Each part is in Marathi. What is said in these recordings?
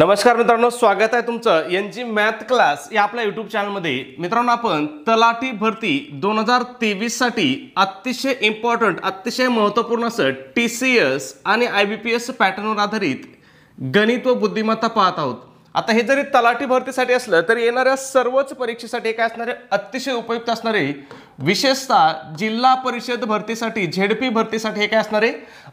नमस्कार मित्रांनो स्वागत आहे तुमचं एन जी मॅथ क्लास या आपल्या यूट्यूब चॅनलमध्ये मित्रांनो आपण तलाठी भरती दोन हजार तेवीससाठी अतिशय इम्पॉर्टंट अतिशय महत्त्वपूर्ण असं टी सी एस आणि आय बी पी एस पॅटर्नवर आधारित गणित व बुद्धिमत्ता पाहत आहोत आता हे जरी तलाठी भरतीसाठी असलं तरी येणाऱ्या सर्वच परीक्षेसाठी काय असणारे अतिशय उपयुक्त असणारे विशेषतः जिल्हा परिषद भरतीसाठी झेडपी भरतीसाठी हे काय असणारे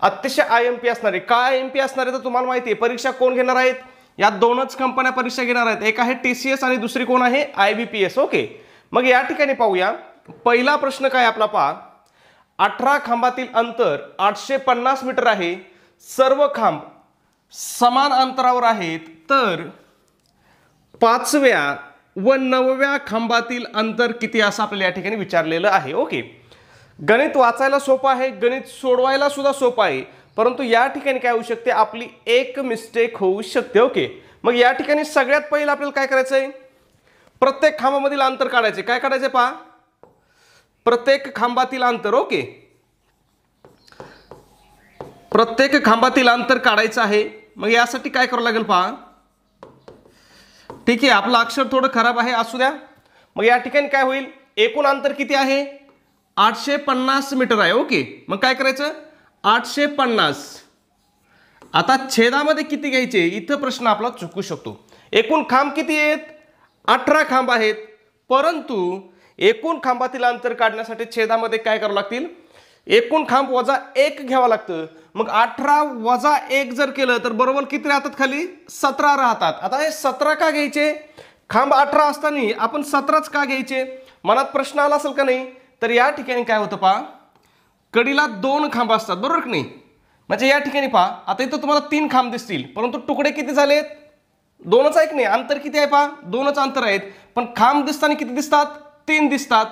अतिशय आय एम पी असणारे काय एम पी असणारे तर तुम्हाला माहिती आहे परीक्षा कोण घेणार आहेत या दोनच कंपन्या परीक्षा घेणार आहेत एक आहे टी सी एस आणि दुसरी कोण आहे I B P S okay मग या ठिकाणी पाहूया पहिला प्रश्न काय आपला पहा अठरा खांबातील अंतर आठशे पन्नास मीटर आहे सर्व खांब समान अंतरावर आहेत तर पाचव्या व नवव्या खांबातील अंतर किती असं आपल्याला या ठिकाणी विचारलेलं आहे ओके गणित वाचायला सोपं आहे गणित सोडवायला सुद्धा सोपं आहे परंतु या ठिकाणी काय होऊ शकते आपली एक मिस्टेक होऊ शकते ओके मग या ठिकाणी सगळ्यात पहिलं आपल्याला काय करायचं आहे प्रत्येक खांबामधील अंतर काढायचे काय काढायचे पहा प्रत्येक खांबातील अंतर ओके प्रत्येक खांबातील अंतर काढायचं आहे मग यासाठी काय करावं लागेल पहा ठीक आहे आपलं अक्षर थोडं खराब आहे असू द्या मग या ठिकाणी काय होईल एकूण अंतर किती आहे आठशे पन्नास मीटर आहे ओके मग काय करायचं आठशे पन्नास आता छेदामध्ये किती घ्यायचे इथं प्रश्न आपला चुकू शकतो एकूण खांब किती आहेत अठरा खांब आहेत परंतु एकूण खांबातील अंतर काढण्यासाठी छेदामध्ये काय करावं लागतील एकूण खांब वजा एक घ्यावा लागतं मग अठरा वजा एक जर केलं तर बरोबर किती राहतात खाली सतरा राहतात आता हे सतरा का घ्यायचे खांब अठरा असताना आपण सतराच का घ्यायचे मनात प्रश्न आला असेल का नाही तर या ठिकाणी काय होतं पहा कडीला दोन खांब असतात बरोबर की नाही म्हणजे या ठिकाणी पहा आता इथं तुम्हाला तीन खांब दिसतील परंतु तुकडे किती झालेत दोनच आहे की नाही अंतर किती आहे पहा दोनच अंतर आहेत पण खांब दिसताना किती दिसतात तीन दिसतात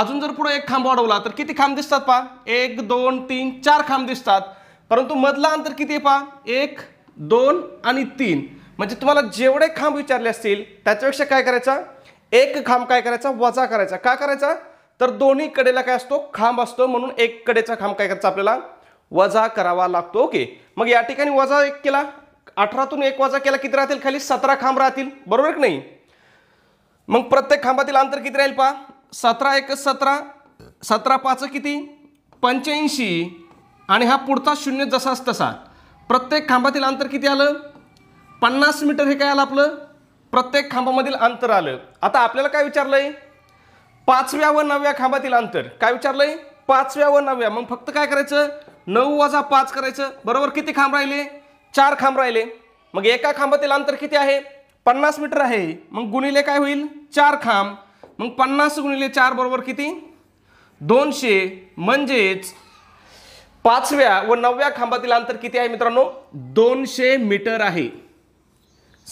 अजून जर पुढे एक खांब वाढवला तर किती खांब दिसतात पहा एक दोन तीन चार खांब दिसतात परंतु मधला अंतर किती आहे पहा एक दोन आणि तीन म्हणजे तुम्हाला जेवढे खांब विचारले असतील त्याच्यापेक्षा काय करायचा एक खांब काय करायचा वजा करायचा का करायचा तर दोन्ही कडेला काय असतो खांब असतो म्हणून एक कडेचा खांब काय करायचा आपल्याला वजा करावा लागतो ओके मग या ठिकाणी वजा एक केला अठरातून एक वजा केला किती राहतील खाली सतरा खांब राहतील बरोबर की नाही मग प्रत्येक खांबातील अंतर किती राहील पा सतरा एक सतरा सतरा पाच किती पंच्याऐंशी आणि हा पुढचा शून्य जसाच तसा प्रत्येक खांबातील अंतर किती आलं पन्नास मीटर हे काय आलं आपलं प्रत्येक खांबामधील अंतर आलं आता आपल्याला काय विचारलंय पाचव्या व नवव्या खांबातील अंतर काय विचारलंय पाचव्या व नवव्या मग फक्त काय करायचं नऊ वाजा पाच करायचं बरोबर किती खांब राहिले चार खांब राहिले मग एका खांबातील अंतर किती आहे पन्नास मीटर आहे मग गुणिले काय होईल चार खांब मग पन्नास गुणिले चार बरोबर किती दोनशे म्हणजेच पाचव्या व नवव्या खांबातील अंतर किती आहे मित्रांनो दोनशे मीटर आहे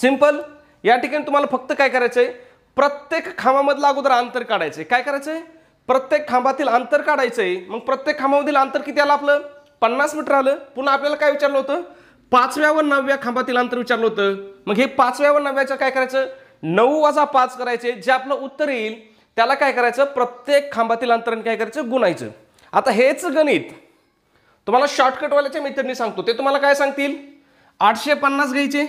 सिंपल या ठिकाणी तुम्हाला फक्त काय करायचं आहे प्रत्येक खांबामधलं अगोदर अंतर काढायचंय काय करायचंय प्रत्येक खांबातील अंतर काढायचंय मग प्रत्येक खांबामधील अंतर किती आलं आपलं पन्नास मीटर आलं पुन्हा आपल्याला काय विचारलं होतं पाचव्या व नवव्या खांबातील अंतर विचारलं होतं मग हे पाचव्या व नव्याच्या काय करायचं नऊ वाजा पाच करायचे जे आपलं उत्तर येईल त्याला काय करायचं प्रत्येक खांबातील अंतर काय करायचं गुणायचं आता हेच गणित तुम्हाला शॉर्टकटवाल्याच्या मित्रांनी सांगतो ते तुम्हाला काय सांगतील आठशे पन्नास घ्यायचे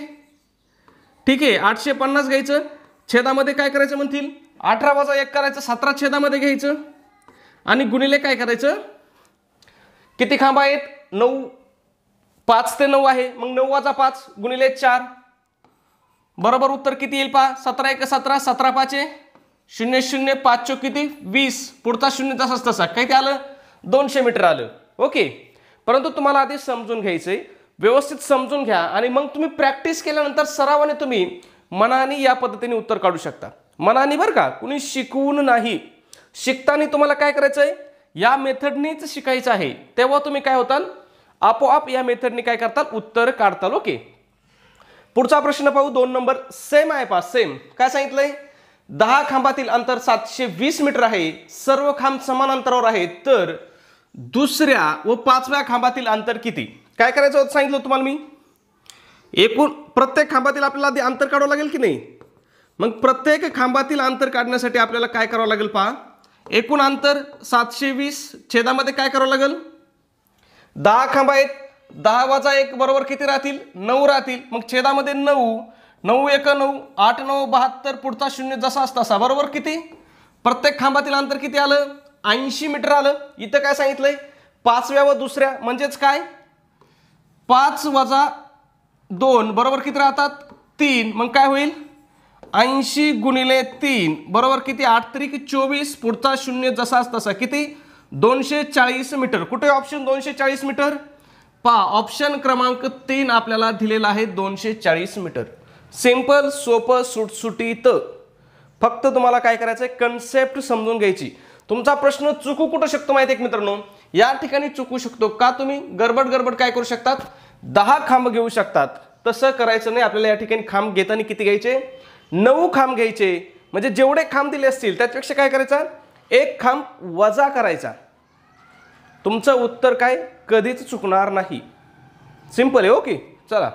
ठीक आहे आठशे पन्नास घ्यायचं छेदामध्ये काय करायचं म्हणतील अठरा वाजा एक करायचं सतरा छेदामध्ये घ्यायचं आणि गुणिले काय करायचं किती खांब आहेत नऊ पाच ते नऊ आहे मग नऊ वाजा पाच गुणिले चार बरोबर उत्तर किती येईल पा सतरा एक सतरा सतरा आहे शून्य शून्य पाच चो किती वीस पुढचा शून्य तसाच तसा काय ते आलं दोनशे मीटर आलं ओके परंतु तुम्हाला आधी समजून घ्यायचं व्यवस्थित समजून घ्या आणि मग तुम्ही प्रॅक्टिस केल्यानंतर सरावाने तुम्ही मनाने या पद्धतीने उत्तर काढू शकता मनाने बरं का कुणी शिकवून नाही शिकताना तुम्हाला काय करायचं आहे या मेथडनीच शिकायचं आहे तेव्हा तुम्ही काय होताल आपोआप या मेथडनी काय करताल उत्तर काढताल ओके पुढचा प्रश्न पाहू दोन नंबर सेम आहे पा सेम काय सांगितलंय दहा खांबातील अंतर सातशे वीस मीटर आहे सर्व खांब समान अंतरावर आहे तर दुसऱ्या व पाचव्या खांबातील अंतर किती काय करायचं होतं सांगितलं तुम्हाला मी एकूण प्रत्येक खांबातील आपल्याला आधी अंतर काढावं लागेल की नाही मग प्रत्येक खांबातील अंतर काढण्यासाठी आपल्याला काय करावं लागेल पहा एकूण अंतर सातशे वीस छेदामध्ये काय करावं लागेल दहा खांबा आहेत दहा वाजा एक बरोबर किती राहतील नऊ राहतील मग छेदामध्ये नऊ नऊ एक नऊ आठ नऊ बहात्तर पुढचा शून्य जसा असा बरोबर किती प्रत्येक खांबातील अंतर किती आलं ऐंशी मीटर आलं इथं काय सांगितलंय पाचव्या व दुसऱ्या म्हणजेच काय पाच वजा दोन बरोबर किती राहतात तीन मग काय होईल ऐंशी गुणिले तीन बरोबर किती आठ तरी चोवीस पुढचा शून्य जसाच तसा किती दोनशे चाळीस मीटर कुठे ऑप्शन दोनशे चाळीस मीटर पा ऑप्शन क्रमांक तीन आपल्याला दिलेला आहे दोनशे चाळीस मीटर सिंपल सोपं सुटसुटीत फक्त तुम्हाला काय करायचंय कन्सेप्ट समजून घ्यायची तुमचा प्रश्न चुकू कुठं शकतो माहिती आहे मित्रांनो या ठिकाणी चुकू शकतो का तुम्ही गडबड गडबड काय करू शकतात दहा खांब घेऊ शकतात तसं करायचं नाही आपल्याला या ठिकाणी खांब घेताना किती घ्यायचे नऊ खांब घ्यायचे म्हणजे जेवढे खांब दिले असतील त्याच्यापेक्षा काय करायचा एक खांब वजा करायचा तुमचं उत्तर काय कधीच चुकणार नाही सिंपल आहे ओके हो चला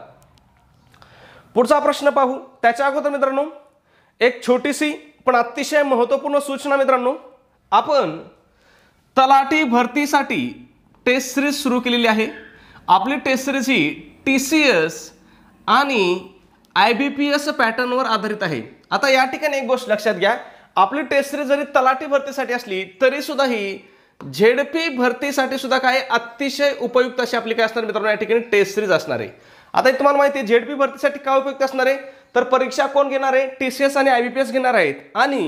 पुढचा प्रश्न पाहू त्याच्या अगोदर मित्रांनो एक छोटीशी पण अतिशय महत्त्वपूर्ण सूचना मित्रांनो आपण तलाठी भरतीसाठी टेस्ट सिरीज सुरू केलेली आहे आपली टेस्ट सिरीज ही टी सी एस आणि आय बी पी एस पॅटर्नवर आधारित आहे आता या ठिकाणी एक गोष्ट लक्षात घ्या आपली टेस्ट सिरीज जरी तलाठी भरतीसाठी असली तरी सुद्धा ही झेडपी भरतीसाठी सुद्धा काय अतिशय उपयुक्त अशी आपली काय असणार मित्रांनो या ठिकाणी टेस्ट सिरीज असणार आहे आता तुम्हाला माहिती आहे झेडपी भरतीसाठी काय उपयुक्त असणार आहे तर परीक्षा कोण घेणार आहे टी सी एस आणि आय बी पी एस घेणार आहेत आणि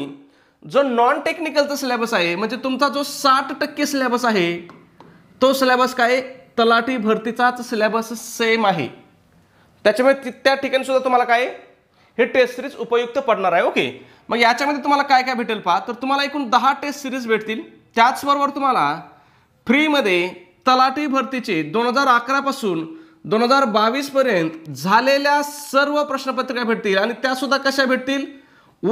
जो नॉन टेक्निकलचा सिलेबस आहे म्हणजे तुमचा जो साठ टक्के सिलेबस आहे तो सिलेबस काय तलाठी भरतीचाच सिलेबस सेम आहे त्याच्यामुळे त्या ठिकाणी सुद्धा तुम्हाला काय हे टेस्ट सिरीज उपयुक्त पडणार आहे ओके मग याच्यामध्ये तुम्हाला काय काय भेटेल पहा तर तुम्हाला एकूण दहा टेस्ट सिरीज भेटतील त्याचबरोबर तुम्हाला फ्रीमध्ये तलाठी भरतीचे दोन हजार अकरापासून दोन हजार बावीसपर्यंत झालेल्या सर्व प्रश्नपत्रिका भेटतील आणि त्यासुद्धा कशा भेटतील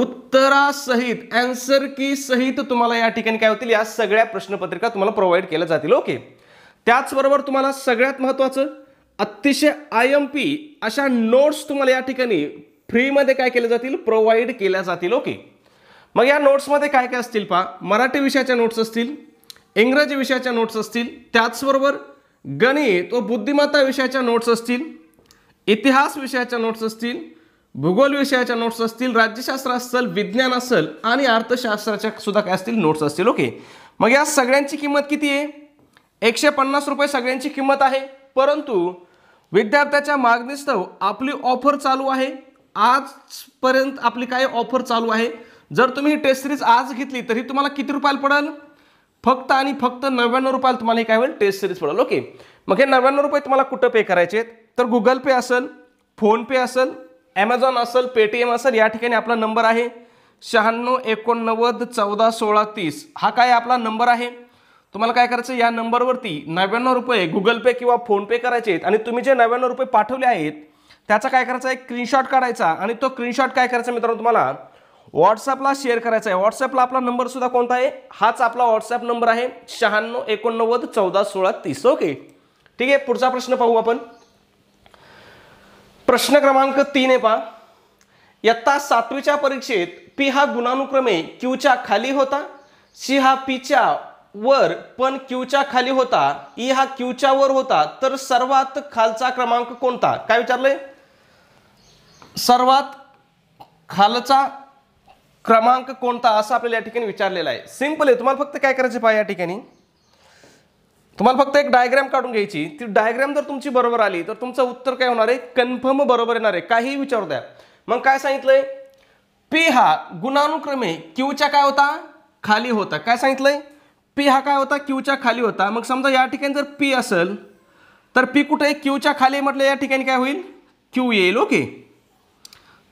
उत्तरासहित अँसर की सहित तुम्हाला या ठिकाणी काय होतील या सगळ्या प्रश्नपत्रिका तुम्हाला प्रोव्हाइड केल्या जातील ओके त्याचबरोबर तुम्हाला सगळ्यात महत्त्वाचं अतिशय आय एम पी अशा नोट्स तुम्हाला या ठिकाणी फ्रीमध्ये काय केले जातील प्रोव्हाइड केल्या जातील ओके मग या नोट्समध्ये काय काय असतील पहा मराठी विषयाच्या नोट्स असतील इंग्रजी विषयाच्या नोट्स असतील त्याचबरोबर गणित व बुद्धिमत्ता विषयाच्या नोट्स असतील इतिहास विषयाच्या नोट्स असतील भूगोल विषयाच्या नोट्स असतील राज्यशास्त्र असेल विज्ञान असेल आणि अर्थशास्त्राच्या सुद्धा काय असतील नोट्स असतील ओके मग या सगळ्यांची किंमत किती आहे एकशे पन्नास रुपये सगळ्यांची किंमत आहे परंतु विद्यार्थ्याच्या मागणीस्तव आपली ऑफर चालू आहे आजपर्यंत आपली काय ऑफर चालू आहे जर तुम्ही ही टेस्ट सिरीज आज घेतली तर ही तुम्हाला किती रुपयाला पडेल फक्त आणि फक्त नव्याण्णव रुपयाला तुम्हाला काय होईल टेस्ट सिरीज पडेल ओके मग हे नव्याण्णव रुपये तुम्हाला कुठं पे करायचे तर गुगल पे असेल फोनपे असेल ॲमेझॉन असेल पेटीएम असेल या ठिकाणी आपला नंबर आहे शहाण्णव एकोणनव्वद चौदा सोळा तीस हा काय आपला नंबर आहे तुम्हाला काय करायचं या नंबरवरती नव्याण्णव रुपये गुगल पे किंवा फोनपे करायचे आहेत आणि तुम्ही जे नव्याण्णव रुपये पाठवले आहेत त्याचा काय करायचा एक स्क्रीनशॉट काढायचा आणि तो स्क्रीनशॉट काय करायचा मित्रांनो तुम्हाला व्हॉट्सअपला शेअर करायचा आहे व्हॉट्सअपला आपला नंबर सुद्धा कोणता आहे हाच आपला व्हॉट्सअप नंबर आहे शहाण्णव एकोणनव्वद चौदा सोळा तीस ओके ठीक आहे पुढचा प्रश्न पाहू आपण प्रश्न क्रमांक तीन आहे पहा इयत्ता सातवीच्या परीक्षेत पी हा गुणानुक्रमे क्यूच्या खाली होता सी हा पीच्या वर पण क्यूच्या खाली होता ई हा क्यूच्या वर होता तर सर्वात खालचा क्रमांक कोणता काय विचारलंय सर्वात खालचा क्रमांक कोणता असं आपल्याला या ठिकाणी विचारलेला आहे सिंपल आहे तुम्हाला फक्त काय करायचं पाहिजे या ठिकाणी तुम्हाला फक्त एक डायग्राम काढून घ्यायची ती डायग्राम जर तुमची बरोबर आली तर तुमचं उत्तर काय होणार आहे कन्फर्म बरोबर येणार आहे काहीही विचारू द्या मग काय सांगितलंय पी हा गुणानुक्रमे क्यूच्या काय होता खाली होता काय सांगितलंय पी हा काय होता क्यूच्या खाली होता मग समजा या ठिकाणी जर पी असेल तर पी कुठे क्यूच्या खाली म्हटलं या ठिकाणी काय होईल क्यू येईल ओके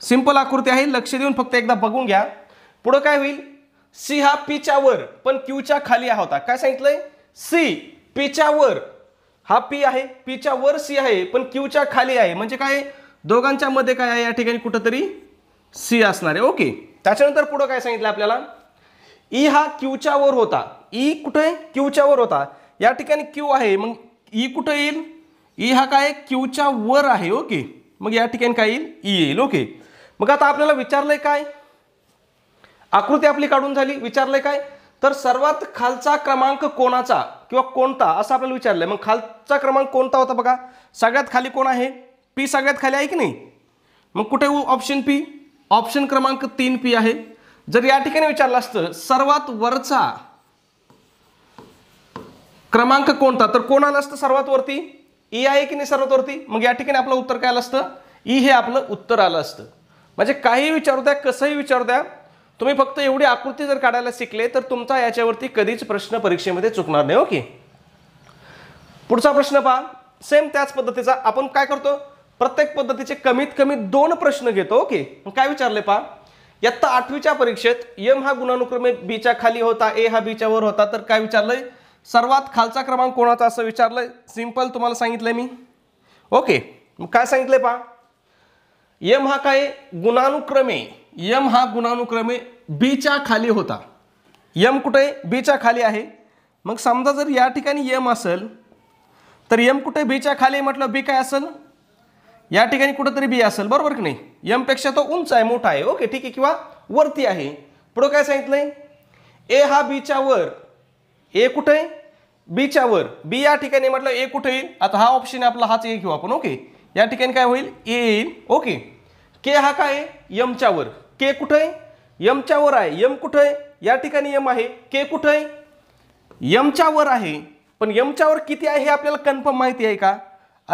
सिंपल आकृती आहे लक्ष देऊन फक्त एकदा बघून घ्या पुढं काय होईल सी हा पीच्या वर पण क्यूच्या खाली हा होता काय सांगितलंय सी पीच्या वर हा पी आहे पीच्या वर सी आहे पण क्यूच्या खाली आहे म्हणजे काय दोघांच्या मध्ये काय आहे या ठिकाणी कुठंतरी सी असणार आहे ओके त्याच्यानंतर पुढं काय सांगितलं आपल्याला ई हा क्यूच्या वर होता ई कुठे आहे क्यूच्या वर होता या ठिकाणी क्यू आहे मग ई e कुठं येईल ई e हा काय क्यूच्या वर आहे ओके मग या ठिकाणी काय येईल ई e येईल ओके मग आता आपल्याला विचारलंय काय आकृती आपली काढून झाली विचारलंय काय तर सर्वात खालचा क्रमांक कोणाचा किंवा कोणता असं आपल्याला विचारलंय मग खालचा क्रमांक कोणता होता बघा सगळ्यात खाली कोण आहे पी सगळ्यात खाली आहे की नाही मग कुठे ऑप्शन पी ऑप्शन क्रमांक तीन पी आहे जर या ठिकाणी विचारलं असतं सर्वात वरचा क्रमांक कोणता तर कोण आलं असतं सर्वात वरती ई आहे की नाही सर्वात वरती मग या ठिकाणी आपलं उत्तर काय आलं असतं ई हे आपलं उत्तर आलं असतं म्हणजे काही विचारू द्या कसंही विचारू द्या तुम्ही फक्त एवढी आकृती जर काढायला शिकले तर तुमचा याच्यावरती कधीच प्रश्न परीक्षेमध्ये चुकणार नाही ओके हो पुढचा प्रश्न पहा सेम त्याच पद्धतीचा आपण काय करतो प्रत्येक पद्धतीचे कमीत कमी दोन प्रश्न घेतो ओके हो मग काय विचारले पहा इयत्ता आठवीच्या परीक्षेत एम हा गुणानुक्रमे बीच्या खाली होता ए हा बीच्या वर होता तर काय विचारलंय सर्वात खालचा क्रमांक कोणाचा असं विचारलं सिम्पल तुम्हाला सांगितलं मी ओके मग काय सांगितलं पा यम हा काय गुणानुक्रमे यम हा गुणानुक्रमे बीच्या खाली होता यम कुठे बीच्या खाली आहे मग समजा जर या ठिकाणी यम असेल तर यम कुठे बीच्या खाली म्हटलं बी काय असेल या ठिकाणी कुठंतरी बी असेल बरोबर की नाही यमपेक्षा तो उंच आहे मोठा आहे ओके ठीक आहे किंवा वरती आहे पुढं काय सांगितलंय ए हा बीच्या वर ए कुठे आहे बीच्या वर बी या ठिकाणी म्हटलं ए कुठे येईल आता हा ऑप्शन आहे आपला हाच ए घेऊ आपण ओके या ठिकाणी काय होईल ए येईल ओके के हा काय यमच्यावर वर के कुठं आहे यमच्या वर आहे यम कुठं आहे या ठिकाणी यम आहे के कुठं आहे यमच्या वर आहे पण यमच्यावर वर किती आहे हे आपल्याला कन्फर्म माहिती आहे का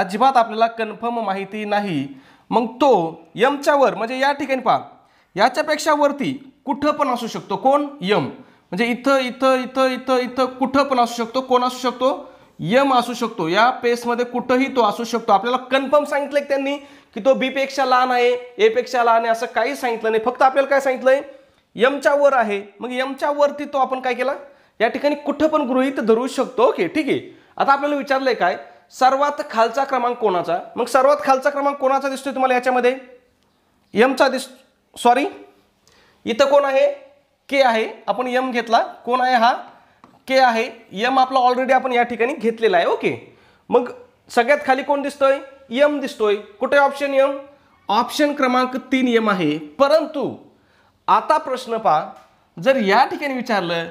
अजिबात आपल्याला कन्फर्म माहिती नाही मग तो यमच्यावर वर म्हणजे या ठिकाणी पहा याच्यापेक्षा वरती कुठं पण असू शकतो कोण यम म्हणजे इथं इथं इथं इथं इथं कुठं पण असू शकतो कोण असू शकतो यम असू शकतो या पेसमध्ये कुठंही तो असू शकतो आपल्याला कन्फर्म सांगितलंय त्यांनी की तो बीपेक्षा लहान आहे एपेक्षा लहान आहे असं काही सांगितलं नाही फक्त आपल्याला काय सांगितलंय यमच्या वर आहे मग यमच्या वरती तो आपण काय केला या ठिकाणी कुठं पण गृहित धरू शकतो ओके ठीक आहे आता आपल्याला विचारलंय काय सर्वात खालचा क्रमांक कोणाचा मग सर्वात खालचा क्रमांक कोणाचा दिसतोय तुम्हाला याच्यामध्ये यमचा दिस सॉरी इथं कोण आहे के आहे आपण यम घेतला कोण आहे हा के आहे यम आपला ऑलरेडी आपण या ठिकाणी घेतलेला आहे ओके मग सगळ्यात खाली कोण दिसतोय यम दिसतोय कुठे ऑप्शन यम ऑप्शन क्रमांक तीन यम आहे परंतु आता प्रश्न पहा जर या ठिकाणी विचारलं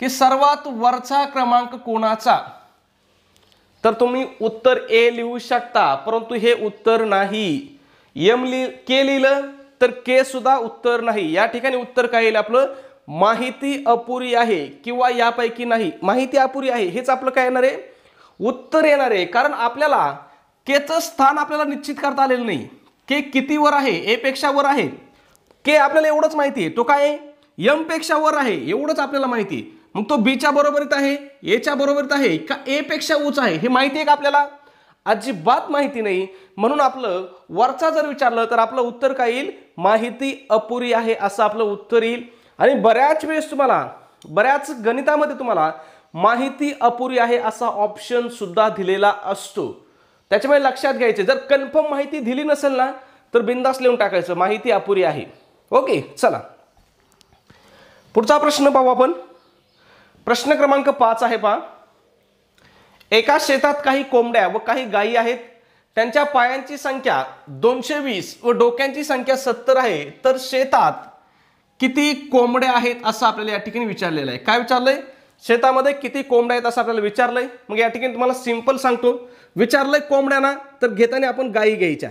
की सर्वात वरचा क्रमांक कोणाचा तर तुम्ही उत्तर ए लिहू शकता परंतु हे उत्तर नाही यम लि के लिहिलं तर के सुद्धा उत्तर नाही या ठिकाणी उत्तर काय येईल आपलं माहिती अपुरी आहे किंवा यापैकी नाही माहिती अपुरी आहे हेच आपलं काय येणार आहे उत्तर येणार आहे कारण आपल्याला केचं स्थान आपल्याला निश्चित करता आलेलं नाही के किती वर आहे एपेक्षा वर आहे के आपल्याला एवढंच माहिती आहे तो काय आहे पेक्षा वर आहे एवढंच आपल्याला माहिती आहे मग तो बीच्या बरोबरीत आहे एच्या बरोबरीत आहे का ए पेक्षा उच आहे हे माहिती आहे का आपल्याला अजिबात माहिती नाही म्हणून आपलं वरचा जर विचारलं तर आपलं उत्तर काय येईल माहिती अपुरी आहे असं आपलं उत्तर येईल आणि बऱ्याच वेळेस तुम्हाला बऱ्याच गणितामध्ये तुम्हाला माहिती अपुरी आहे असा ऑप्शन सुद्धा दिलेला असतो त्याच्यामुळे लक्षात घ्यायचे जर कन्फर्म माहिती दिली नसेल ना तर बिंदास लिहून टाकायचं माहिती अपुरी आहे ओके चला पुढचा प्रश्न पाहू आपण प्रश्न क्रमांक पाच आहे पा एका शेतात काही कोंबड्या व काही गायी आहेत त्यांच्या पायांची संख्या दोनशे वीस व डोक्यांची संख्या सत्तर आहे तर शेतात किती कोंबड्या आहेत असं आपल्याला या ठिकाणी विचारलेलं आहे काय विचारलंय शेतामध्ये किती कोंबड्या आहेत असं आपल्याला विचारलंय मग या ठिकाणी तुम्हाला सिंपल सांगतो विचारलंय कोंबड्यांना तर घेताना आपण गायी घ्यायच्या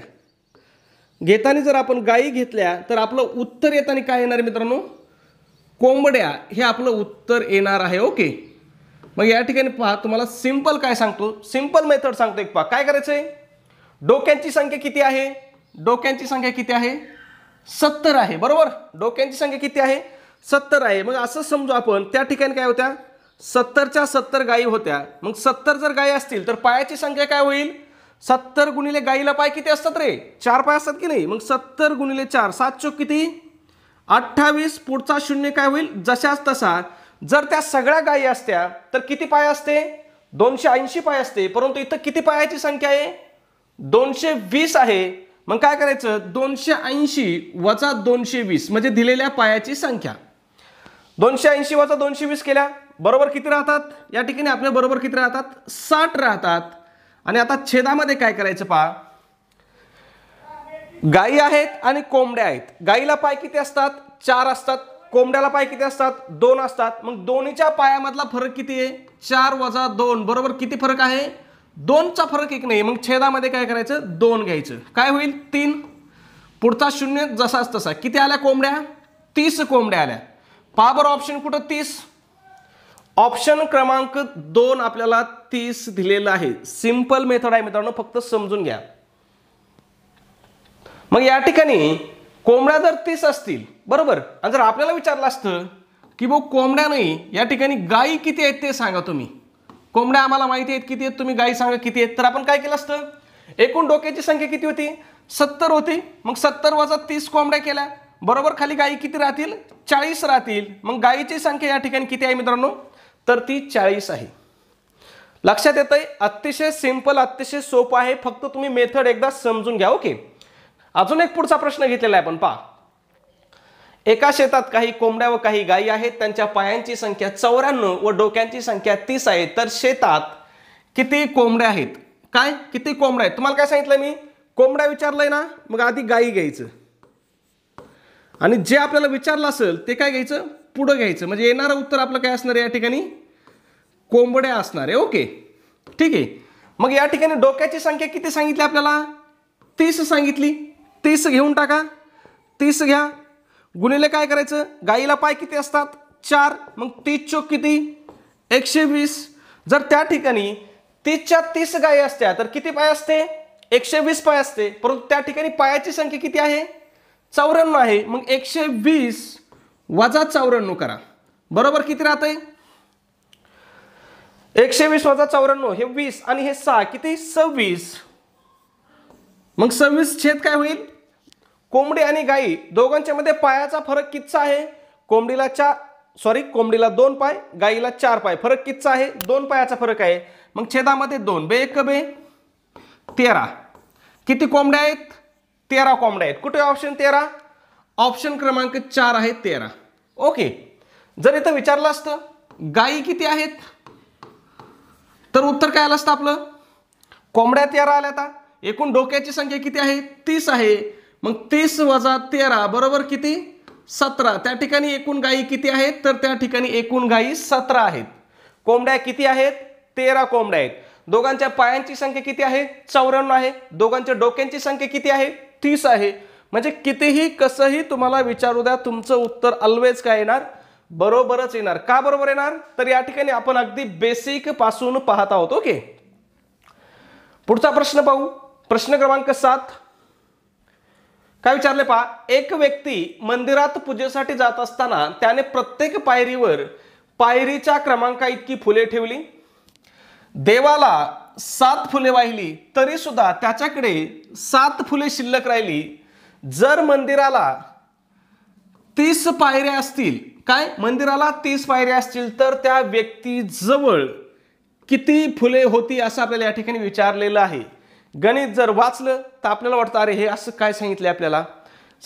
घेताना जर आपण गायी घेतल्या तर आपलं उत्तर येताना काय येणार मित्रांनो कोंबड्या हे आपलं उत्तर येणार आहे ओके मग या ठिकाणी पहा तुम्हाला सिंपल काय सांगतो सिंपल मेथड सांगतो एक पहा काय करायचंय डोक्यांची संख्या किती आहे डोक्यांची संख्या किती आहे सत्तर आहे बरोबर डोक्यांची संख्या किती आहे सत्तर आहे मग असं समजू आपण त्या ठिकाणी काय होत्या सत्तरच्या सत्तर गायी होत्या मग सत्तर जर गायी असतील तर पायाची संख्या काय होईल सत्तर गुणिले गायीला पाय किती असतात रे चार पाय असतात की नाही मग सत्तर गुणिले चार सात चोक किती अठ्ठावीस पुढचा शून्य काय होईल जशाच तसा जर त्या सगळ्या गायी असत्या तर किती पाय असते दोनशे ऐंशी पाय असते परंतु इथं किती पायाची संख्या आहे दोनशे वीस आहे मग काय करायचं दोनशे ऐंशी वजा दोनशे वीस म्हणजे दिलेल्या पायाची संख्या दोनशे ऐंशी वजा दोनशे वीस केल्या बरोबर किती राहतात या ठिकाणी आपल्या बरोबर किती राहतात साठ राहतात आणि आता छेदामध्ये काय करायचं पहा गाई आहेत आणि कोंबड्या आहेत गाईला पाय किती असतात चार असतात कोंबड्याला पाय किती असतात दोन असतात मग दोन्हीच्या पायामधला फरक किती आहे चार वजा दोन बरोबर किती फरक आहे दोनचा फरक एक नाही मग छेदामध्ये काय करायचं दोन घ्यायचं काय होईल तीन पुढचा शून्य जसाच तसा किती आल्या कोंबड्या तीस कोंबड्या आल्या पाबर ऑप्शन कुठं तीस ऑप्शन क्रमांक दोन आपल्याला तीस दिलेला आहे सिंपल मेथड आहे मित्रांनो फक्त समजून घ्या मग या ठिकाणी कोंबड्या जर तीस असतील बरोबर आणि जर आपल्याला विचारलं असतं की बघ कोंबड्या नाही या ठिकाणी गायी किती आहेत ते सांगा तुम्ही कोंबड्या आम्हाला माहिती आहेत किती आहेत तुम्ही गाई सांगा किती आहेत तर आपण काय केलं असतं एकूण डोक्याची संख्या किती होती सत्तर होती मग सत्तर वजा तीस कोंबड्या केल्या बरोबर खाली गायी किती राहतील चाळीस राहतील मग गायीची संख्या या ठिकाणी किती आहे मित्रांनो तर ती चाळीस आहे लक्षात येत आहे अतिशय सिंपल अतिशय सोपं आहे फक्त तुम्ही मेथड एकदा समजून घ्या ओके अजून एक पुढचा प्रश्न घेतलेला आहे आपण पहा एका शेतात काही कोंबड्या व काही गायी आहेत त्यांच्या पायांची संख्या चौऱ्याण्णव व डोक्यांची संख्या तीस आहे तर शेतात किती कोंबड्या आहेत काय किती कोंबड्या आहेत तुम्हाला काय सांगितलं मी कोंबड्या विचारलंय ना मग आधी गायी घ्यायचं आणि जे आपल्याला विचारलं असेल ते काय घ्यायचं पुढं घ्यायचं म्हणजे येणारं उत्तर आपलं काय असणार आहे या ठिकाणी कोंबड्या असणार आहे ओके ठीक आहे मग या ठिकाणी डोक्याची संख्या किती सांगितली आपल्याला तीस सांगितली तीस घेऊन टाका तीस घ्या गुणिले काय करायचं गाईला पाय किती असतात चार मग तीस चोक किती एकशे वीस जर त्या ठिकाणी तीसच्या तीस गायी असत्या तर किती पाय असते एकशे वीस पाय असते परंतु त्या ठिकाणी पायाची संख्या किती आहे चौऱ्याण्णव आहे मग एकशे वीस वजा चौऱ्याण्णव करा बरोबर किती राहत आहे एकशे वीस वजा चौऱ्याण्णव हे वीस आणि हे सहा किती सव्वीस मग सव्वीस छेद काय होईल कोंबडी आणि गाई दोघांच्या मध्ये पायाचा फरक कितचा आहे कोंबडीला चार सॉरी कोंबडीला दोन पाय गाईला चार पाय फरक कितचा आहे दोन पायाचा फरक आहे मग छेदामध्ये दोन बे एक बे तेरा किती कोंबड्या आहेत तेरा कोंबड्या आहेत कुठे ऑप्शन तेरा ऑप्शन क्रमांक चार आहे तेरा ओके जर इथं विचारलं असतं गाई किती आहेत तर उत्तर काय आलं असतं आपलं कोंबड्या तेरा आल्या आता एकूण डोक्याची संख्या किती आहे तीस आहे मग तीस वजा तेरा बरोबर किती सतरा त्या ठिकाणी एकूण गायी किती आहेत तर त्या ठिकाणी एकूण गायी सतरा आहेत कोंबड्या किती आहेत तेरा कोंबड्या आहेत दोघांच्या पायांची संख्या किती आहे चौऱ्याण्णव आहे दोघांच्या डोक्यांची संख्या किती आहे तीस आहे म्हणजे कितीही कसंही तुम्हाला विचारू द्या तुमचं उत्तर अल्वेज काय येणार बरोबरच येणार का बरोबर येणार तर या ठिकाणी आपण अगदी बेसिक पासून पाहत आहोत ओके पुढचा प्रश्न पाहू प्रश्न क्रमांक सात काय विचारले पहा एक व्यक्ती मंदिरात पूजेसाठी जात असताना त्याने प्रत्येक पायरीवर पायरीच्या क्रमांका इतकी फुले ठेवली देवाला सात फुले वाहिली तरी सुद्धा त्याच्याकडे सात फुले शिल्लक राहिली जर मंदिराला तीस पायऱ्या असतील काय मंदिराला तीस पायऱ्या असतील तर त्या व्यक्तीजवळ किती फुले होती असं आपल्याला या ठिकाणी विचारलेलं आहे गणित जर वाचलं तर आपल्याला वाटतं अरे हे असं काय सांगितलं आपल्याला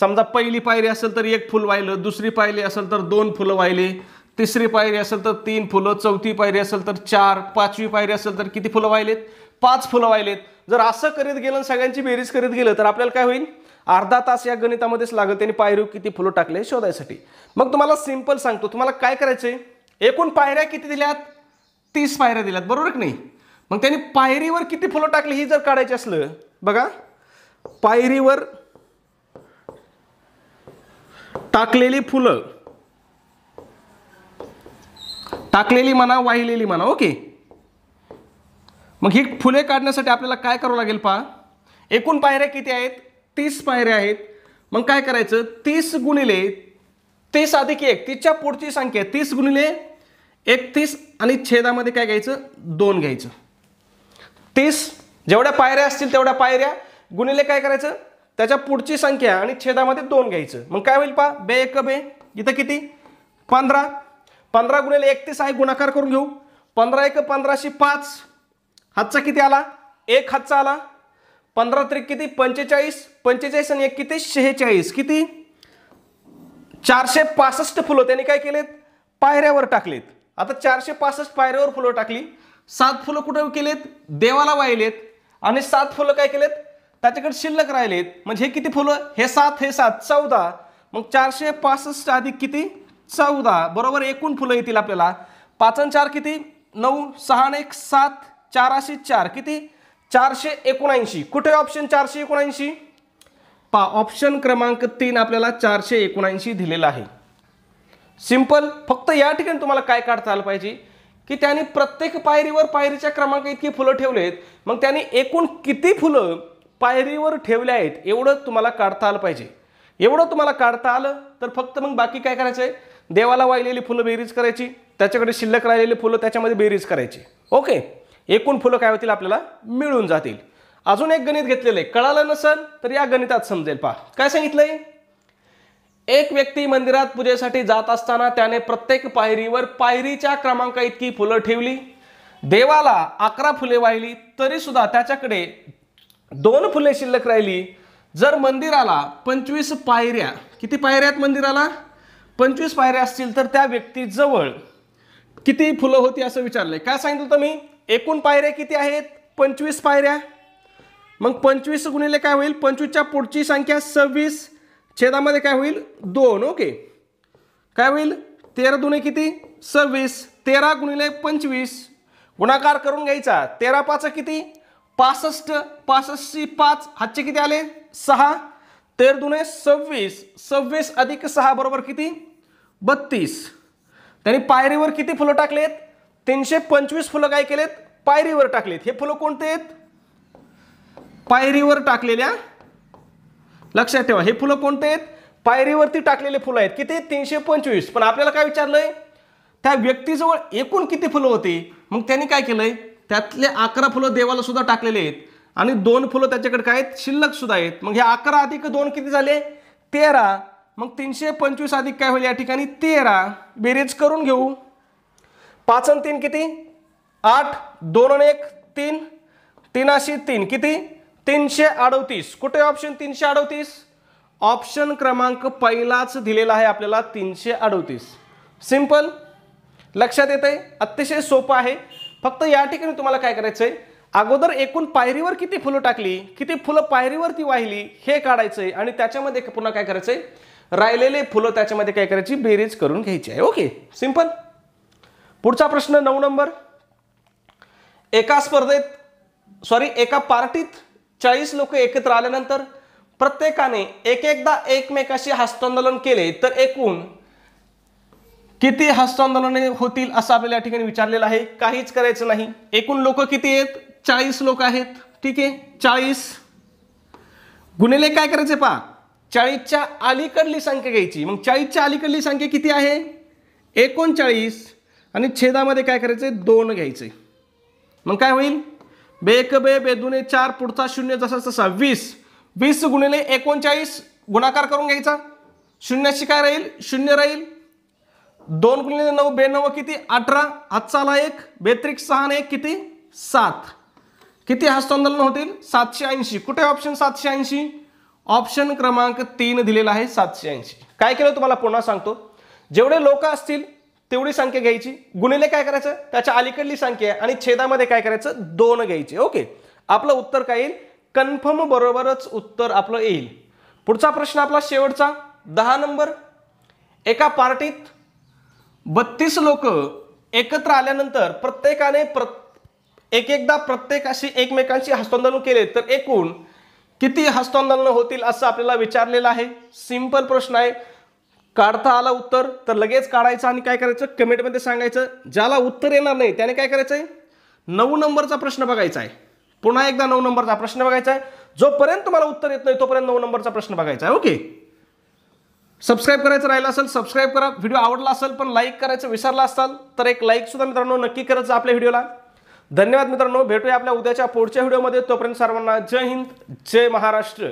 समजा पहिली पायरी असेल तर एक फुल वाहिलं दुसरी पायरी असेल तर दोन फुलं वाहिले तिसरी पायरी असेल तर तीन फुलं चौथी पायरी असेल तर चार पाचवी पायरी असेल तर किती फुलं वाहिलेत पाच फुलं वाहिलेत जर असं करीत गेलं सगळ्यांची बेरीज करीत गेलं तर आपल्याला काय होईल अर्धा तास या गणितामध्येच लागेल आणि पायरी किती फुलं टाकले शोधायसाठी मग तुम्हाला सिंपल सांगतो तुम्हाला काय करायचंय एकूण पायऱ्या किती दिल्यात तीस पायऱ्या दिल्यात बरोबर की नाही मग त्यांनी पायरीवर किती फुलं टाकली ही जर काढायची असलं बघा पायरीवर टाकलेली फुलं टाकलेली म्हणा वाहिलेली म्हणा ओके मग ही फुले काढण्यासाठी आपल्याला काय करावं लागेल पहा एकूण पायऱ्या किती आहेत तीस पायऱ्या आहेत मग काय करायचं तीस गुणिले तीस अधिक एक तीसच्या पुढची संख्या तीस गुणिले एकतीस आणि छेदामध्ये काय घ्यायचं दोन घ्यायचं तीस जेवढ्या पायऱ्या असतील तेवढ्या पायऱ्या गुणिले काय करायचं त्याच्या पुढची संख्या आणि छेदामध्ये दोन घ्यायचं मग काय होईल पा बे एक बे इथं किती पंधरा पंधरा गुणिले एकतीस आहे गुणाकार करून घेऊ पंधरा एक पंधराशे पाच हातचा किती आला एक हातचा आला पंधरा त्रिक किती पंचेचाळीस पंचेचाळीस आणि एक किती शेहेचाळीस किती चारशे पासष्ट फुलं त्यांनी काय केलेत पायऱ्यावर टाकलेत आता चारशे पासष्ट पायऱ्यावर फुलं टाकली सात फुलं कुठे केलेत देवाला वाहिलेत आणि सात फुलं काय केलेत त्याच्याकडे शिल्लक राहिलेत म्हणजे हे किती फुलं हे सात हे सात चौदा मग चारशे पासष्ट अधिक किती चौदा बरोबर एकूण फुलं येतील आपल्याला पाचन चार किती नऊ सहा एक सात चाराशे चार किती चारशे एकोणऐंशी कुठे ऑप्शन चारशे एकोणऐंशी पा ऑप्शन क्रमांक तीन आपल्याला चारशे एकोणऐंशी दिलेला आहे सिंपल फक्त या ठिकाणी तुम्हाला काय काढता आलं पाहिजे की त्यांनी प्रत्येक पायरीवर पायरीच्या क्रमांक इतकी फुलं ठेवलेत मग त्यांनी एकूण किती फुलं पायरीवर ठेवल्या आहेत एवढं तुम्हाला काढता आलं पाहिजे एवढं तुम्हाला काढता आलं तर फक्त मग बाकी काय करायचं आहे देवाला वाहिलेली फुलं बेरीज करायची त्याच्याकडे शिल्लक राहिलेली फुलं त्याच्यामध्ये बेरीज करायची ओके एकूण फुलं काय होतील आपल्याला मिळून जातील अजून एक गणित घेतलेलं आहे कळालं नसेल तर या गणितात समजेल पहा काय सांगितलंय एक व्यक्ती मंदिरात पूजेसाठी जात असताना त्याने प्रत्येक पायरीवर पायरीच्या क्रमांक इतकी फुलं ठेवली देवाला अकरा फुले वाहिली तरी सुद्धा त्याच्याकडे दोन फुले शिल्लक राहिली जर मंदिराला पंचवीस पायऱ्या किती पायऱ्या आहेत मंदिराला पंचवीस पायऱ्या असतील तर त्या व्यक्तीजवळ किती फुलं होती असं विचारलंय काय सांगितलं होतं मी एकूण पायऱ्या किती आहेत पंचवीस पायऱ्या मग पंचवीस गुणिले काय होईल पंचवीसच्या पुढची संख्या सव्वीस छेदामध्ये काय होईल दोन ओके काय होईल तेरा दुने किती सव्वीस तेरा गुणिले पंचवीस गुणाकार करून घ्यायचा तेरा पाच किती पासष्ट पासष्टी पाच हातचे किती आले सहा तेर दुने सव्वीस सव्वीस अधिक सहा बरोबर किती बत्तीस त्यांनी पायरीवर किती फुलं टाकलेत तीनशे पंचवीस फुलं काय केलेत पायरीवर टाकलेत हे फुलं कोणते आहेत पायरीवर टाकलेल्या लक्षात ठेवा हे फुलं कोणते आहेत पायरीवरती टाकलेले फुलं आहेत किती तीनशे पंचवीस पण आपल्याला काय विचारलंय त्या व्यक्तीजवळ एकूण किती फुलं होती मग त्यांनी काय केलंय त्यातले अकरा फुलं देवाला सुद्धा टाकलेले आहेत आणि दोन फुलं त्याच्याकडे काय आहेत शिल्लक सुद्धा आहेत मग हे अकरा अधिक दोन किती झाले तेरा मग तीनशे पंचवीस अधिक काय होईल या ठिकाणी तेरा बेरीज करून घेऊ पाच आणि तीन किती आठ दोन एक तीन तीनाशी तीन किती तीनशे अडवतीस कुठे ऑप्शन तीनशे अडतीस ऑप्शन क्रमांक पहिलाच दिलेला आहे आपल्याला तीनशे अडवतीस सिंपल लक्षात येत आहे अतिशय सोपं आहे फक्त या ठिकाणी तुम्हाला काय करायचं आहे अगोदर एकूण पायरीवर किती फुलं टाकली किती फुलं पायरीवरती वाहिली हे काढायचं आहे आणि त्याच्यामध्ये पुन्हा काय करायचं आहे राहिलेले फुलं त्याच्यामध्ये काय करायची बेरीज करून घ्यायची आहे ओके सिंपल पुढचा प्रश्न नऊ नंबर एका स्पर्धेत सॉरी एका पार्टीत चाळीस लोक एकत्र आल्यानंतर प्रत्येकाने एक एकदा एकमेकाशी हस्तांदोलन केले तर एकूण किती हस्तांदोलने होतील असं आपल्याला या ठिकाणी विचारलेलं आहे काहीच करायचं नाही एकूण लोक किती आहेत चाळीस लोक आहेत ठीक आहे चाळीस गुन्हेले काय करायचे पहा चाळीसच्या अलीकडली संख्या घ्यायची मग चाळीसच्या अलीकडली संख्या किती आहे एकोणचाळीस आणि छेदामध्ये काय करायचे दोन घ्यायचे मग काय होईल बे एक बे बे दुने चार पुढचा शून्य जसा तसा वीस वीस गुणिले एकोणचाळीस गुणाकार करून घ्यायचा शून्याशी काय राहील शून्य राहील दोन गुणिले नऊ बे नऊ किती अठरा आजचाला एक बेत्रिक सहा एक किती सात किती हस्तांदोलन होतील सातशे ऐंशी कुठे ऑप्शन सातशे ऐंशी ऑप्शन क्रमांक तीन दिलेला आहे सातशे ऐंशी काय केलं तुम्हाला पुन्हा सांगतो जेवढे लोक असतील तेवढी संख्या घ्यायची गुणिले काय करायचं त्याच्या अलीकडली संख्या आणि छेदामध्ये काय करायचं दोन घ्यायचे ओके आपलं उत्तर काय येईल कन्फर्म बरोबरच उत्तर आपलं येईल पुढचा प्रश्न आपला शेवटचा दहा नंबर एका पार्टीत बत्तीस लोक एकत्र आल्यानंतर प्रत्येकाने प्रत एक एकदा प्रत्येकाशी एकमेकांशी हस्तांदोलन केले तर एकूण किती हस्तांदोलन होतील असं आपल्याला विचारलेलं आहे सिंपल प्रश्न आहे काढता आला उत्तर तर लगेच काढायचं आणि काय करायचं कमेंटमध्ये सांगायचं ज्याला उत्तर येणार नाही त्याने काय करायचं आहे नऊ नंबरचा प्रश्न बघायचा आहे पुन्हा एकदा नऊ नंबरचा प्रश्न बघायचा आहे जोपर्यंत तुम्हाला उत्तर येत नाही तोपर्यंत नऊ नंबरचा प्रश्न बघायचा आहे ओके सबस्क्राईब करायचं राहिलं असेल सबस्क्राईब करा व्हिडिओ आवडला असेल पण लाईक करायचं विसरला असाल तर एक लाईक सुद्धा मित्रांनो नक्की करत जा आपल्या व्हिडिओला धन्यवाद मित्रांनो भेटूया आपल्या उद्याच्या पुढच्या व्हिडिओमध्ये तोपर्यंत सर्वांना जय हिंद जय महाराष्ट्र